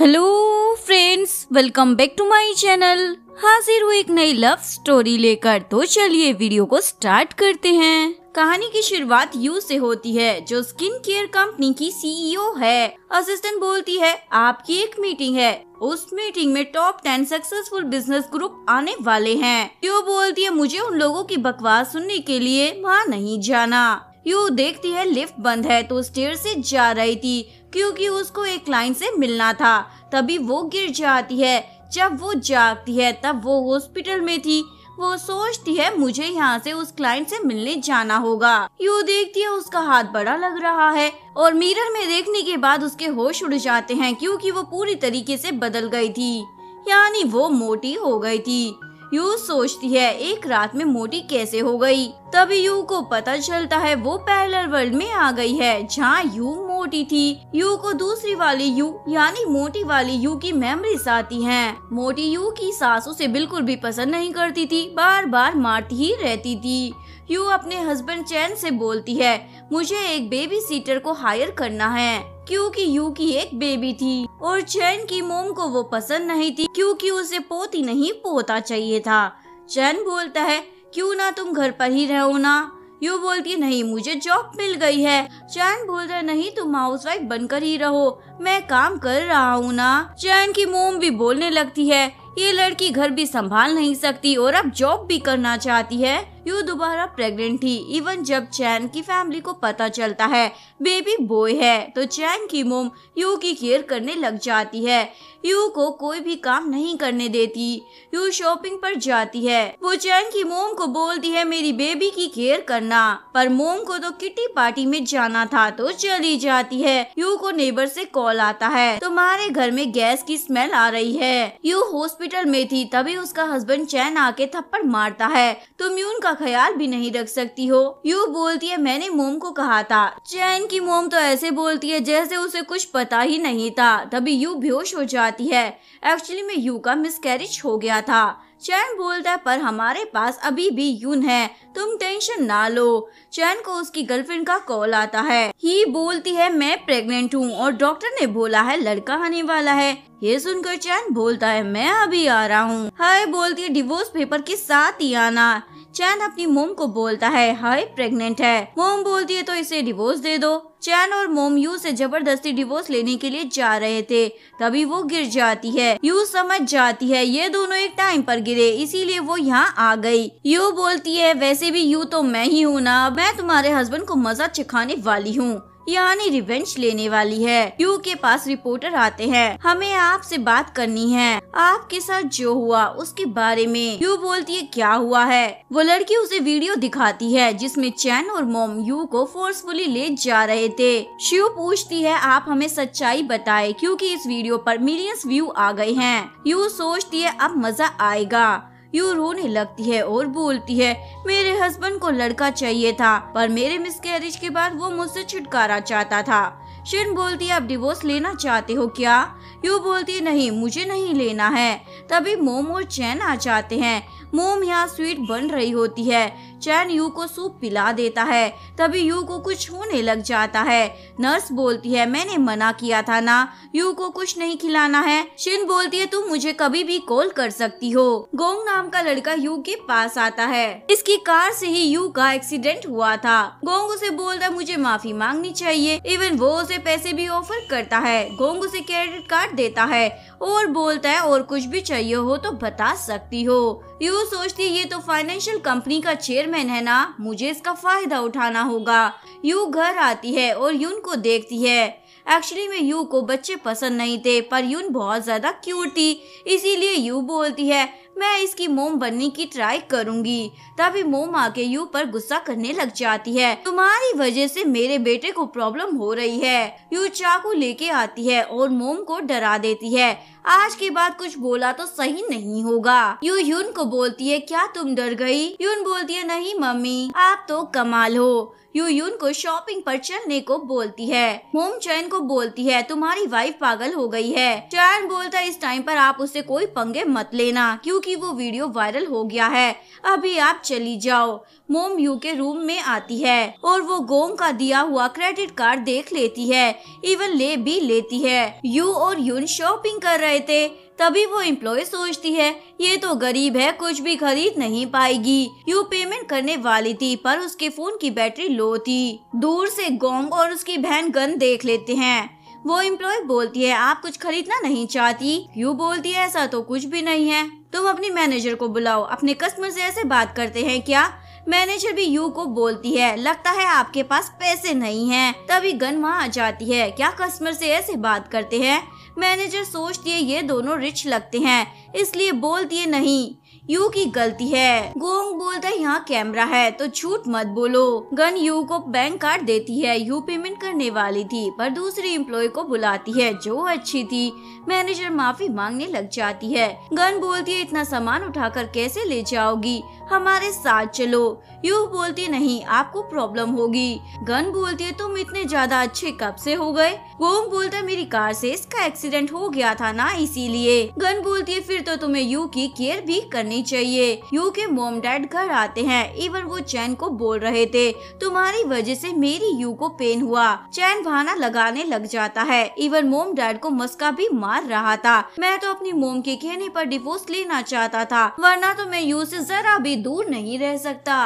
Hello friends welcome back to my channel हाजिर हुई एक नई लव स्टोरी लेकर तो चलिए वीडियो को स्टार्ट करते हैं कहानी की शुरुआत यू से होती है जो स्किन केयर कंपनी की सीईओ e है असिस्टेंट बोलती है आपकी एक मीटिंग है उस मीटिंग में top ten successful business group आने वाले हैं यू बोलती है मुझे उन लोगों की बकवास सुनने के लिए वहाँ नहीं जाना यू देखती है लिफ्ट बंद है तो स्टेयर से जा रही थी क्योंकि उसको एक क्लाइंट से मिलना था तभी वो गिर जाती है जब वो जागती है तब वो हॉस्पिटल में थी वो सोचती है मुझे यहाँ से उस क्लाइंट से मिलने जाना होगा यू देखती है उसका हाथ बड़ा लग रहा है और मिरर में देखने के बाद उसके होश उड़ जाते हैं क्योंकि वो पूरी तरीके से बदल गई थी यानी वो मोटी हो गई थी यू सोचती है एक रात में मोटी कैसे हो गई तभी यू को पता चलता है वो पैरेलल वर्ल्ड में आ गई है जहाँ यू मोटी थी यू को दूसरी वाली यू यानी मोटी वाली यू की मेमोरीज आती हैं। मोटी यू की सासों से बिल्कुल भी पसंद नहीं करती थी बार बार मारती ही रहती थी यू अपने हस्बैंड चैन से बोलती है मुझे एक बेबी सीटर को हायर करना है क्योंकि की एक बेबी थी और चैन की मोम को वो पसंद नहीं थी क्योंकि उसे पोती नहीं पोता चाहिए था चैन बोलता है क्यों ना तुम घर पर ही रहो ना यू बोलती है नहीं मुझे जॉब मिल गई है चैन बोलता नहीं तुम हाउस वाइफ बनकर ही रहो मैं काम कर रहा हूँ ना चैन की मोम भी बोलने लगती है ये लड़की घर भी संभाल नहीं सकती और अब जॉब भी करना चाहती है यू दोबारा प्रेग्नेंट थी इवन जब चैन की फैमिली को पता चलता है बेबी बॉय है तो चैन की मोम यू की केयर करने लग जाती है यू को कोई भी काम नहीं करने देती यू शॉपिंग पर जाती है वो चैन की मोम को बोलती है मेरी बेबी की केयर करना पर मोम को तो किटी पार्टी में जाना था तो चली जाती है यू को नेबर से कॉल आता है तुम्हारे घर में गैस की स्मेल आ रही है यू हॉस्पिटल में थी तभी उसका हस्बैंड चैन आके थप्पड़ मारता है तुम यून का ख्याल भी नहीं रख सकती हो यू बोलती है मैंने मोम को कहा था चैन की मोम तो ऐसे बोलती है जैसे उसे कुछ पता ही नहीं था तभी यू बेहोश हो जाती है एक्चुअली में यू का मिसकैरेज हो गया था चैन बोलता है पर हमारे पास अभी भी यून है तुम टेंशन ना लो चैन को उसकी गर्लफ्रेंड का कॉल आता है ही बोलती है मैं प्रेग्नेंट हूँ और डॉक्टर ने बोला है लड़का आने वाला है ये सुनकर चैन बोलता है मैं अभी आ रहा हूँ हाय बोलती है डिवोर्स पेपर के साथ ही आना चैन अपनी मोम को बोलता है हाय प्रेग्नेंट है मोम बोलती है तो इसे डिवोर्स दे दो चैन और मोम यू से जबरदस्ती डिवोर्स लेने के लिए जा रहे थे तभी वो गिर जाती है यू समझ जाती है ये दोनों एक टाइम पर गिरे इसीलिए वो यहाँ आ गई यू बोलती है वैसे भी यू तो मैं ही हूँ ना मैं तुम्हारे हस्बैंड को मजा चखाने वाली हूँ यानी रिवेंज लेने वाली है यू के पास रिपोर्टर आते हैं हमें आपसे बात करनी है आपके साथ जो हुआ उसके बारे में यू बोलती है क्या हुआ है वो लड़की उसे वीडियो दिखाती है जिसमें चैन और मोम यू को फोर्सफुली ले जा रहे थे शिव पूछती है आप हमें सच्चाई बताए क्योंकि इस वीडियो पर मिलियंस व्यू आ गए हैं यू सोचती है अब मजा आएगा यूँ रोने लगती है और बोलती है मेरे हस्बैंड को लड़का चाहिए था पर मेरे मिसकैरेज के बाद वो मुझसे छुटकारा चाहता था शिन बोलती है आप डिवोर्स लेना चाहते हो क्या यू बोलती नहीं मुझे नहीं लेना है तभी मोम और चैन आ जाते हैं मोम यहाँ स्वीट बन रही होती है चैन यू को सूप पिला देता है तभी यू को कुछ होने लग जाता है नर्स बोलती है मैंने मना किया था ना यू को कुछ नहीं खिलाना है शिन बोलती है तुम मुझे कभी भी कॉल कर सकती हो गोंग नाम का लड़का यू के पास आता है इसकी कार से ही यू का एक्सीडेंट हुआ था गोंग उसे बोलता है मुझे माफी मांगनी चाहिए इवन वो उसे पैसे भी ऑफर करता है गोंग उसे क्रेडिट कार्ड देता है और बोलता है और कुछ भी चाहिए हो तो बता सकती हो यू सोचती ये तो फाइनेंशियल कंपनी का चेयरमैन है ना मुझे इसका फायदा उठाना होगा यू घर आती है और यून को देखती है एक्चुअली में यू को बच्चे पसंद नहीं थे पर यून बहुत ज़्यादा क्यूट थी इसीलिए यू बोलती है मैं इसकी मोम बनने की ट्राई करूंगी तभी मोम आके यू पर गुस्सा करने लग जाती है तुम्हारी वजह से मेरे बेटे को प्रॉब्लम हो रही है यू चाकू लेके आती है और मोम को डरा देती है आज के बाद कुछ बोला तो सही नहीं होगा यू यून को बोलती है क्या तुम डर गई यून बोलती है नहीं मम्मी आप तो कमाल हो यून को शॉपिंग पर चलने को बोलती है होम चैन को बोलती है तुम्हारी वाइफ पागल हो गई है चैन बोलता है इस टाइम पर आप उसे कोई पंगे मत लेना क्योंकि वो वीडियो वायरल हो गया है अभी आप चली जाओ मोम यू के रूम में आती है और वो गोंग का दिया हुआ क्रेडिट कार्ड देख लेती है इवन ले भी लेती है यू और यून शॉपिंग कर रहे थे तभी वो इम्प्लॉय सोचती है ये तो गरीब है कुछ भी खरीद नहीं पाएगी यू पेमेंट करने वाली थी पर उसके फोन की बैटरी लो थी दूर से गोंग और उसकी बहन गन देख लेते हैं वो इम्प्लॉय बोलती है आप कुछ खरीदना नहीं चाहती यू बोलती है ऐसा तो कुछ भी नहीं है तुम अपनी मैनेजर को बुलाओ अपने कस्टमर से ऐसे बात करते हैं क्या मैनेजर भी यू को बोलती है लगता है आपके पास पैसे नहीं है तभी गन वहाँ आ जाती है क्या कस्टमर से ऐसे बात करते हैं मैनेजर सोच दिए ये दोनों रिच लगते हैं इसलिए बोल दिए नहीं यू की गलती है गोंग बोलता है यहाँ कैमरा है तो झूठ मत बोलो गन यू को बैंक कार्ड देती है यू पेमेंट करने वाली थी पर दूसरी इम्प्लॉय को बुलाती है जो अच्छी थी मैनेजर माफी मांगने लग जाती है गन बोलती है इतना सामान उठाकर कैसे ले जाओगी हमारे साथ चलो यू बोलती नहीं आपको प्रॉब्लम होगी गन बोलती है तुम इतने ज्यादा अच्छे कब से हो गए गोंग बोलता है मेरी कार से इसका एक्सीडेंट हो गया था ना इसीलिए गन बोलती है फिर तो तुम्हें यू की केयर भी करने होनी चाहिए यू के मोम डैड घर आते हैं इवन वो चैन को बोल रहे थे तुम्हारी वजह से मेरी यू को पेन हुआ चैन बहाना लगाने लग जाता है इवन मोम डैड को मस्का भी मार रहा था मैं तो अपनी मोम के कहने पर डिवोर्स लेना चाहता था वरना तो मैं यू से जरा भी दूर नहीं रह सकता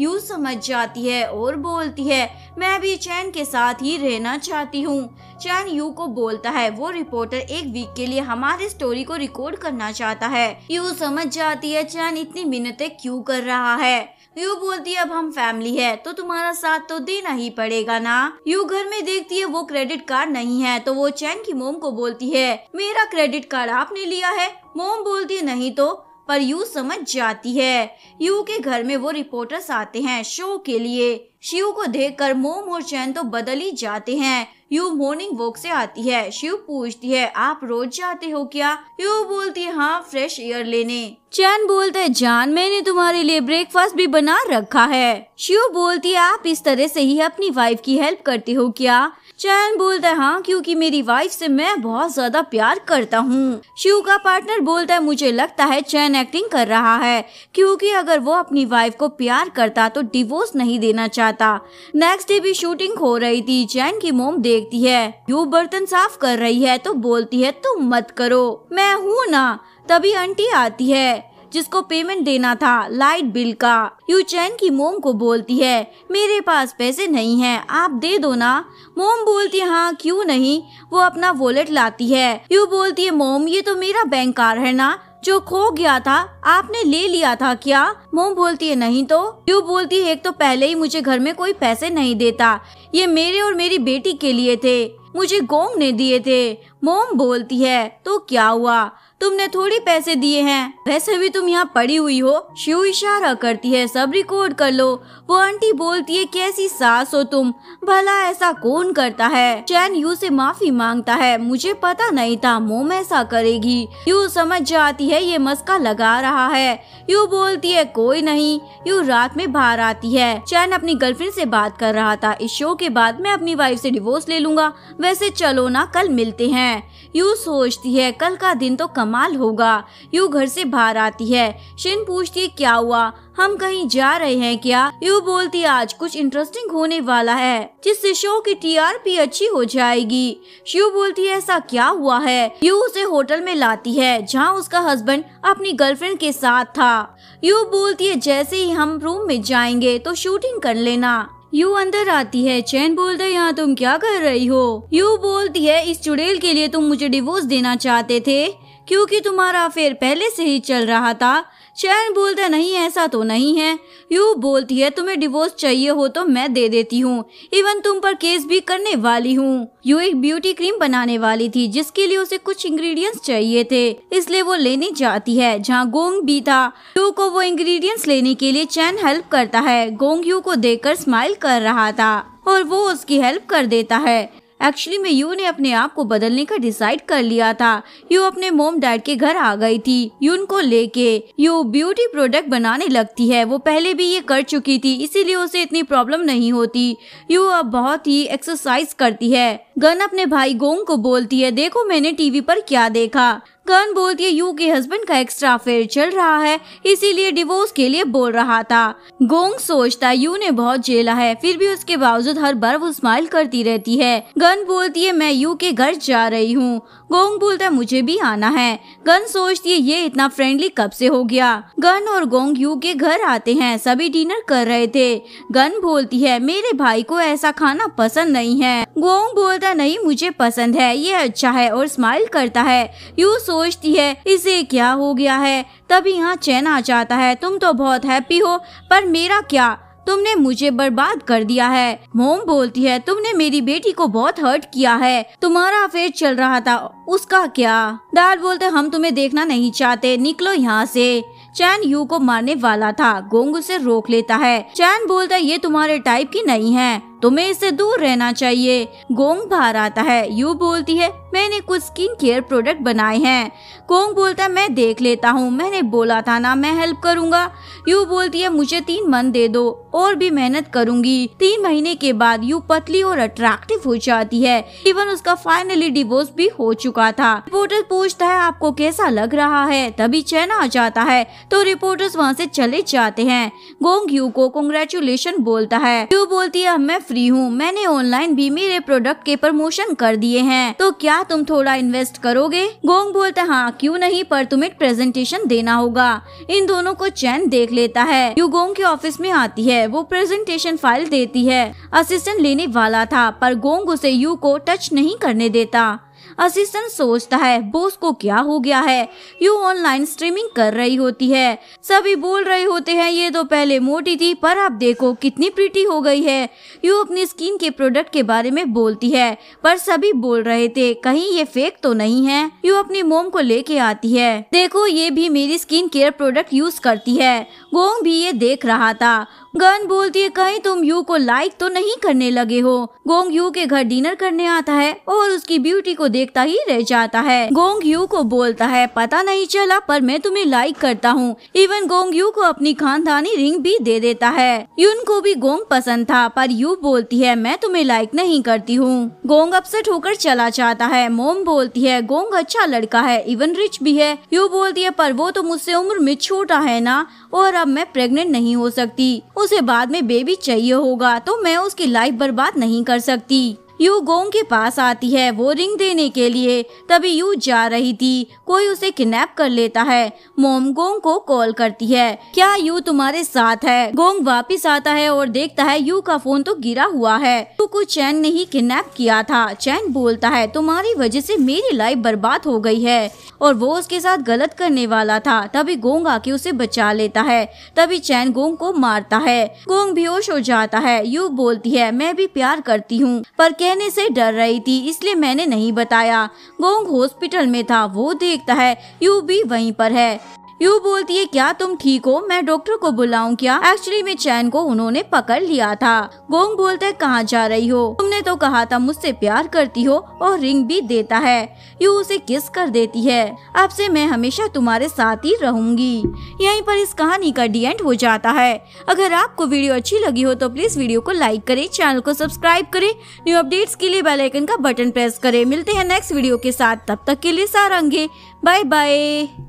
यू समझ जाती है और बोलती है मैं भी चैन के साथ ही रहना चाहती हूँ चैन यू को बोलता है वो रिपोर्टर एक वीक के लिए हमारी स्टोरी को रिकॉर्ड करना चाहता है यू समझ जाती है चैन चान इतनी मिन्नतें क्यों कर रहा है यू बोलती है अब हम फैमिली है तो तुम्हारा साथ तो देना ही पड़ेगा ना यू घर में देखती है वो क्रेडिट कार्ड नहीं है तो वो चैन की मोम को बोलती है मेरा क्रेडिट कार्ड आपने लिया है मोम बोलती है नहीं तो पर यू समझ जाती है यू के घर में वो रिपोर्टर्स आते हैं शो के लिए शिव को देखकर मोम और चैन तो बदल ही जाते हैं यू मॉर्निंग वॉक से आती है शिव पूछती है आप रोज जाते हो क्या यू बोलती है हाँ फ्रेश एयर लेने चैन बोलता है जान मैंने तुम्हारे लिए ब्रेकफास्ट भी बना रखा है शिव बोलती है आप इस तरह से ही अपनी वाइफ की हेल्प करते हो क्या चैन बोलता है हाँ क्योंकि मेरी वाइफ से मैं बहुत ज्यादा प्यार करता हूँ शिव का पार्टनर बोलता है मुझे लगता है चैन एक्टिंग कर रहा है क्योंकि अगर वो अपनी वाइफ को प्यार करता तो डिवोर्स नहीं देना चाहता नेक्स्ट डे भी शूटिंग हो रही थी चैन की मोम देखती है यू बर्तन साफ कर रही है तो बोलती है तुम मत करो मैं हूँ ना तभी आंटी आती है जिसको पेमेंट देना था लाइट बिल का यू चैन की मोम को बोलती है मेरे पास पैसे नहीं है आप दे दो ना मोम बोलती है हाँ क्यों नहीं वो अपना वॉलेट लाती है यू बोलती है मोम ये तो मेरा बैंक कार है ना जो खो गया था आपने ले लिया था क्या मोम बोलती है नहीं तो यू बोलती है एक तो पहले ही मुझे घर में कोई पैसे नहीं देता ये मेरे और मेरी बेटी के लिए थे मुझे गोंग ने दिए थे मोम बोलती है तो क्या हुआ तुमने थोड़ी पैसे दिए हैं वैसे भी तुम यहाँ पड़ी हुई हो शिव इशारा करती है सब रिकॉर्ड कर लो वो आंटी बोलती है कैसी सास हो तुम भला ऐसा कौन करता है चैन यू से माफी मांगता है मुझे पता नहीं था मोम ऐसा करेगी यू समझ जाती है ये मस्का लगा रहा है यू बोलती है कोई नहीं यू रात में बाहर आती है चैन अपनी गर्लफ्रेंड से बात कर रहा था इस शो के बाद मैं अपनी वाइफ से डिवोर्स ले लूंगा वैसे चलो ना कल मिलते हैं यू सोचती है कल का दिन तो कमाल होगा यू घर से बाहर आती है शिन पूछती है क्या हुआ हम कहीं जा रहे हैं क्या यू बोलती है आज कुछ इंटरेस्टिंग होने वाला है जिससे शो की टीआरपी अच्छी हो जाएगी शिव बोलती है ऐसा क्या हुआ है यू उसे होटल में लाती है जहाँ उसका हस्बैंड अपनी गर्लफ्रेंड के साथ था यू बोलती है जैसे ही हम रूम में जाएंगे तो शूटिंग कर लेना यू अंदर आती है चैन बोलता है यहाँ तुम क्या कर रही हो यू बोलती है इस चुड़ैल के लिए तुम मुझे डिवोर्स देना चाहते थे क्योंकि तुम्हारा अफेयर पहले से ही चल रहा था चैन बोलता नहीं ऐसा तो नहीं है यू बोलती है तुम्हें डिवोर्स चाहिए हो तो मैं दे देती हूँ इवन तुम पर केस भी करने वाली हूँ यू एक ब्यूटी क्रीम बनाने वाली थी जिसके लिए उसे कुछ इंग्रेडिएंट्स चाहिए थे इसलिए वो लेने जाती है जहाँ गोंग भी था यू को वो इंग्रेडिएंट्स लेने के लिए चैन हेल्प करता है गोंग यू को देखकर स्माइल कर रहा था और वो उसकी हेल्प कर देता है एक्चुअली में यू ने अपने आप को बदलने का डिसाइड कर लिया था यू अपने मोम डैड के घर आ गई थी यून को लेके यू ब्यूटी प्रोडक्ट बनाने लगती है वो पहले भी ये कर चुकी थी इसीलिए उसे इतनी प्रॉब्लम नहीं होती यू अब बहुत ही एक्सरसाइज करती है गन अपने भाई गोंग को बोलती है देखो मैंने टीवी पर क्या देखा गन बोलती है यू के हस्बैंड का एक्स्ट्रा अफेयर चल रहा है इसीलिए डिवोर्स के लिए बोल रहा था गोंग सोचता यू ने बहुत जेला है फिर भी उसके बावजूद हर बार वो स्माइल करती रहती है गन बोलती है मैं यू के घर जा रही हूँ गोंग बोलता मुझे भी आना है गन सोचती है ये इतना फ्रेंडली कब से हो गया गन और गोंग यू के घर आते हैं सभी डिनर कर रहे थे गन बोलती है मेरे भाई को ऐसा खाना पसंद नहीं है गोंग बोलता नहीं मुझे पसंद है ये अच्छा है और स्माइल करता है यू सोचती है इसे क्या हो गया है तभी यहाँ चैन आ जाता है तुम तो बहुत हैप्पी हो पर मेरा क्या तुमने मुझे बर्बाद कर दिया है मोम बोलती है तुमने मेरी बेटी को बहुत हर्ट किया है तुम्हारा अफेयर चल रहा था उसका क्या डाल बोलते हम तुम्हें देखना नहीं चाहते निकलो यहाँ से चैन यू को मारने वाला था गोंग उसे रोक लेता है चैन बोलता है ये तुम्हारे टाइप की नहीं है तुम्हें इससे दूर रहना चाहिए गोंग बाहर आता है यू बोलती है मैंने कुछ स्किन केयर प्रोडक्ट बनाए हैं गोंग बोलता है मैं देख लेता हूँ मैंने बोला था ना मैं हेल्प करूंगा यू बोलती है मुझे तीन मन दे दो और भी मेहनत करूंगी तीन महीने के बाद यू पतली और अट्रैक्टिव हो जाती है इवन उसका फाइनली डिवोर्स भी हो चुका था रिपोर्टर पूछता है आपको कैसा लग रहा है तभी चैन आ जाता है तो रिपोर्टर्स वहाँ से चले जाते हैं गोंग यू को कंग्रेचुलेशन बोलता है यू बोलती है मैं फ्री हूँ मैंने ऑनलाइन भी मेरे प्रोडक्ट के प्रमोशन कर दिए हैं तो क्या तुम थोड़ा इन्वेस्ट करोगे गोंग बोलता हाँ क्यों नहीं पर तुम्हें प्रेजेंटेशन देना होगा इन दोनों को चैन देख लेता है यू गोंग के ऑफिस में आती है वो प्रेजेंटेशन फाइल देती है असिस्टेंट लेने वाला था पर गोंग उसे यू को टच नहीं करने देता असिस्टेंट सोचता है बोस को क्या हो गया है यू ऑनलाइन स्ट्रीमिंग कर रही होती है सभी बोल रहे होते हैं ये तो पहले मोटी थी पर आप देखो कितनी प्रीटी हो गई है यू अपनी स्किन के प्रोडक्ट के बारे में बोलती है पर सभी बोल रहे थे कहीं ये फेक तो नहीं है यू अपनी मोम को लेके आती है देखो ये भी मेरी स्किन केयर प्रोडक्ट यूज करती है गोंग भी ये देख रहा था गन बोलती है कहीं तुम यू को लाइक तो नहीं करने लगे हो गोंग यू के घर डिनर करने आता है और उसकी ब्यूटी को देखता ही रह जाता है गोंग यू को बोलता है पता नहीं चला पर मैं तुम्हें लाइक करता हूँ इवन गोंग यू को अपनी खानदानी रिंग भी दे देता है यून को भी गोंग पसंद था पर यू बोलती है मैं तुम्हें लाइक नहीं करती हूँ गोंग अपसेट होकर चला जाता है मोम बोलती है गोंग अच्छा लड़का है इवन रिच भी है यू बोलती है पर वो तो मुझसे उम्र में छोटा है ना और तब मैं प्रेग्नेंट नहीं हो सकती उसे बाद में बेबी चाहिए होगा तो मैं उसकी लाइफ बर्बाद नहीं कर सकती यू गोंग के पास आती है वो रिंग देने के लिए तभी यू जा रही थी कोई उसे किडनैप कर लेता है मोम गोंग को कॉल करती है क्या यू तुम्हारे साथ है गोंग वापस आता है और देखता है यू का फोन तो गिरा हुआ है यू को चैन ने ही किडनैप किया था चैन बोलता है तुम्हारी वजह से मेरी लाइफ बर्बाद हो गई है और वो उसके साथ गलत करने वाला था तभी गोंग आके उसे बचा लेता है तभी चैन गोंग को मारता है गोंग बेहोश हो जाता है यू बोलती है मैं भी प्यार करती हूँ पर क्या कहने से डर रही थी इसलिए मैंने नहीं बताया गोंग हॉस्पिटल में था वो देखता है यू भी वहीं पर है यू बोलती है क्या तुम ठीक हो मैं डॉक्टर को बुलाऊं क्या एक्चुअली में चैन को उन्होंने पकड़ लिया था गोंग बोलता है कहाँ जा रही हो तुमने तो कहा था मुझसे प्यार करती हो और रिंग भी देता है यू उसे किस कर देती है अब से मैं हमेशा तुम्हारे साथ ही रहूंगी यहीं पर इस कहानी का डी एंड हो जाता है अगर आपको वीडियो अच्छी लगी हो तो प्लीज वीडियो को लाइक करे चैनल को सब्सक्राइब करे न्यू अपडेट के लिए बेलाइकन का बटन प्रेस करे मिलते हैं नेक्स्ट वीडियो के साथ तब तक के लिए सारंगे बाय बाय